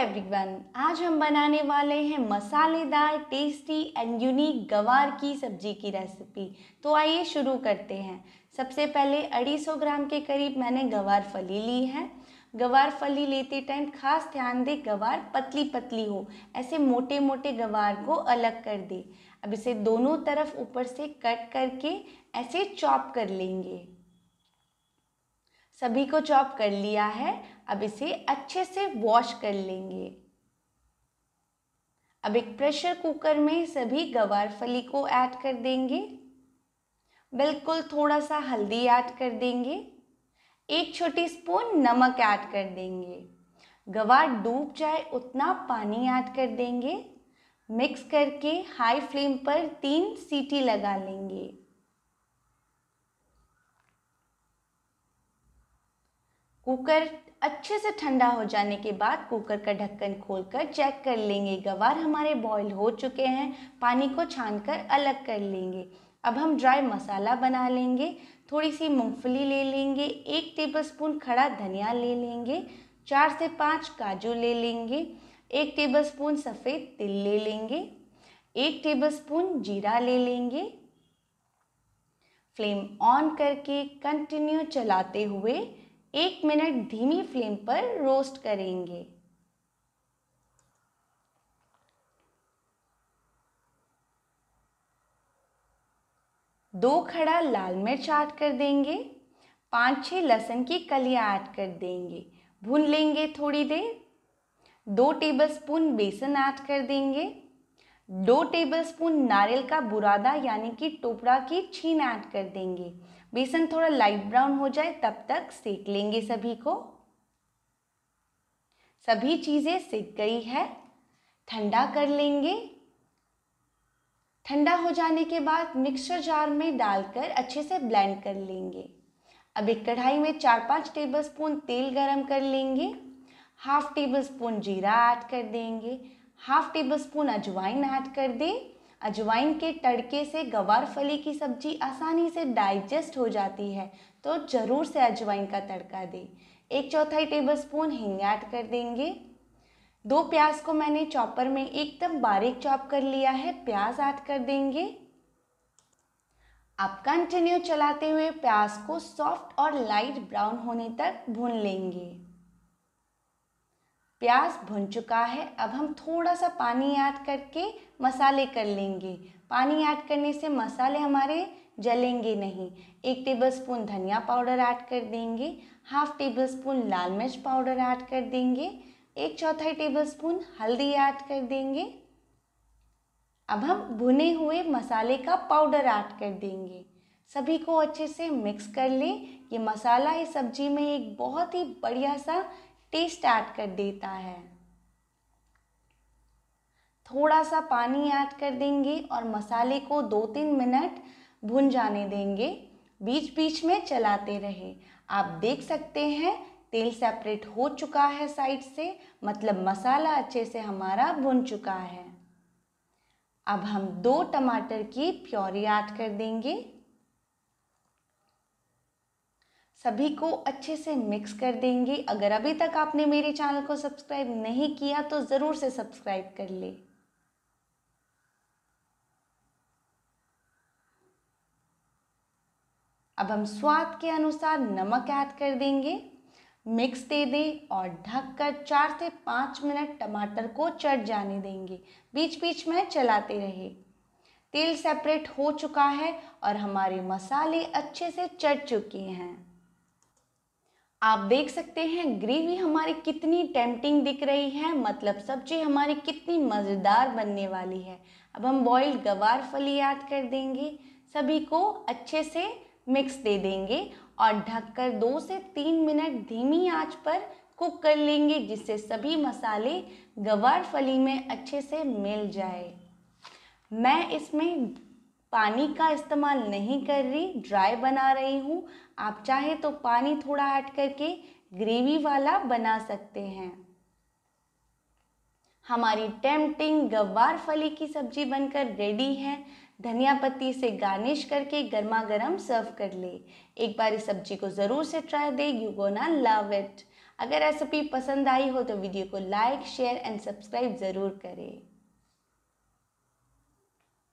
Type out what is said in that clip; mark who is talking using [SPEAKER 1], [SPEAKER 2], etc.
[SPEAKER 1] everyone आज हम बनाने वाले हैं मसालेदार टेस्टी एंड यूनिक गवार की सब्जी की रेसिपी तो आइए शुरू करते हैं सबसे पहले 250 ग्राम के करीब मैंने गवार फली ली है गवार फली लेते टाइम खास ध्यान दे गवार पतली पतली हो ऐसे मोटे मोटे गवार को अलग कर दे अब इसे दोनों तरफ ऊपर से कट करके ऐसे चॉप कर लेंगे सभी को चॉप कर लिया है अब इसे अच्छे से वॉश कर लेंगे अब एक प्रेशर कुकर में सभी गवार फली को ऐड कर देंगे बिल्कुल थोड़ा सा हल्दी ऐड कर देंगे एक छोटी स्पून नमक ऐड कर देंगे गवार डूब जाए उतना पानी ऐड कर देंगे मिक्स करके हाई फ्लेम पर तीन सीटी लगा लेंगे कुकर अच्छे से ठंडा हो जाने के बाद कुकर का ढक्कन खोलकर चेक कर लेंगे गवार हमारे बॉईल हो चुके हैं पानी को छानकर अलग कर लेंगे अब हम ड्राई मसाला बना लेंगे थोड़ी सी मूंगफली ले लेंगे एक टेबलस्पून खड़ा धनिया ले लेंगे चार से पाँच काजू ले लेंगे एक टेबलस्पून सफ़ेद तिल ले लेंगे एक टेबलस्पून जीरा ले लेंगे फ्लेम ऑन करके कंटिन्यू चलाते हुए एक मिनट धीमी फ्लेम पर रोस्ट करेंगे दो खड़ा लाल मिर्च ऐड कर देंगे पांच छह लहसुन की कलियां ऐड कर देंगे भून लेंगे थोड़ी देर दो टेबलस्पून बेसन ऐड कर देंगे दो टेबलस्पून नारियल का बुरादा यानी कि टोपरा की छीन ऐड कर देंगे बेसन थोड़ा लाइट ब्राउन हो जाए तब तक सेक लेंगे सभी को सभी चीज़ें सेक गई है ठंडा कर लेंगे ठंडा हो जाने के बाद मिक्सर जार में डालकर अच्छे से ब्लेंड कर लेंगे अब एक कढ़ाई में चार पाँच टेबलस्पून तेल गरम कर लेंगे हाफ टेबल स्पून जीरा ऐड कर देंगे हाफ टेबल स्पून अजवाइन ऐड कर दें अजवाइन के तड़के से गवार फली की सब्जी आसानी से डाइजेस्ट हो जाती है तो ज़रूर से अजवाइन का तड़का दें एक चौथाई टेबलस्पून हिंग ऐड कर देंगे दो प्याज को मैंने चॉपर में एकदम बारीक चॉप कर लिया है प्याज ऐड कर देंगे आप कंटिन्यू चलाते हुए प्याज को सॉफ्ट और लाइट ब्राउन होने तक भून लेंगे प्याज भुन चुका है अब हम थोड़ा सा पानी ऐड करके मसाले कर लेंगे पानी ऐड करने से मसाले हमारे जलेंगे नहीं एक टेबलस्पून धनिया पाउडर ऐड कर देंगे हाफ टेबल स्पून लाल मिर्च पाउडर ऐड कर देंगे एक चौथाई टेबल स्पून हल्दी ऐड कर देंगे अब हम भुने हुए मसाले का पाउडर ऐड कर देंगे सभी को अच्छे से मिक्स कर लें ये मसाला इस सब्जी में एक बहुत ही बढ़िया सा टेस्ट ऐड कर देता है थोड़ा सा पानी ऐड कर देंगे और मसाले को दो तीन मिनट भुन जाने देंगे बीच बीच में चलाते रहे आप देख सकते हैं तेल सेपरेट हो चुका है साइड से मतलब मसाला अच्छे से हमारा भुन चुका है अब हम दो टमाटर की प्योरी ऐड कर देंगे सभी को अच्छे से मिक्स कर देंगे अगर अभी तक आपने मेरे चैनल को सब्सक्राइब नहीं किया तो ज़रूर से सब्सक्राइब कर ले अब हम स्वाद के अनुसार नमक ऐड कर देंगे मिक्स दे दें और ढककर चार से पाँच मिनट टमाटर को चट जाने देंगे बीच बीच में चलाते रहे तेल सेपरेट हो चुका है और हमारे मसाले अच्छे से चट चुके हैं आप देख सकते हैं ग्रेवी हमारी कितनी टेम्पटिंग दिख रही है मतलब सब्जी हमारी कितनी मज़ेदार बनने वाली है अब हम बॉइल्ड गवार फली ऐड कर देंगे सभी को अच्छे से मिक्स दे देंगे और ढककर दो से तीन मिनट धीमी आंच पर कुक कर लेंगे जिससे सभी मसाले गवार फली में अच्छे से मिल जाए मैं इसमें पानी का इस्तेमाल नहीं कर रही ड्राई बना रही हूँ आप चाहे तो पानी थोड़ा ऐड करके ग्रेवी वाला बना सकते हैं हमारी टेम्पटिंग गवार फली की सब्जी बनकर रेडी है धनिया पत्ती से गार्निश करके गर्मा गर्म सर्व कर ले एक बार इस सब्जी को ज़रूर से ट्राई दे यू गो ना लव इट अगर रेसिपी पसंद आई हो तो वीडियो को लाइक शेयर एंड सब्सक्राइब ज़रूर करें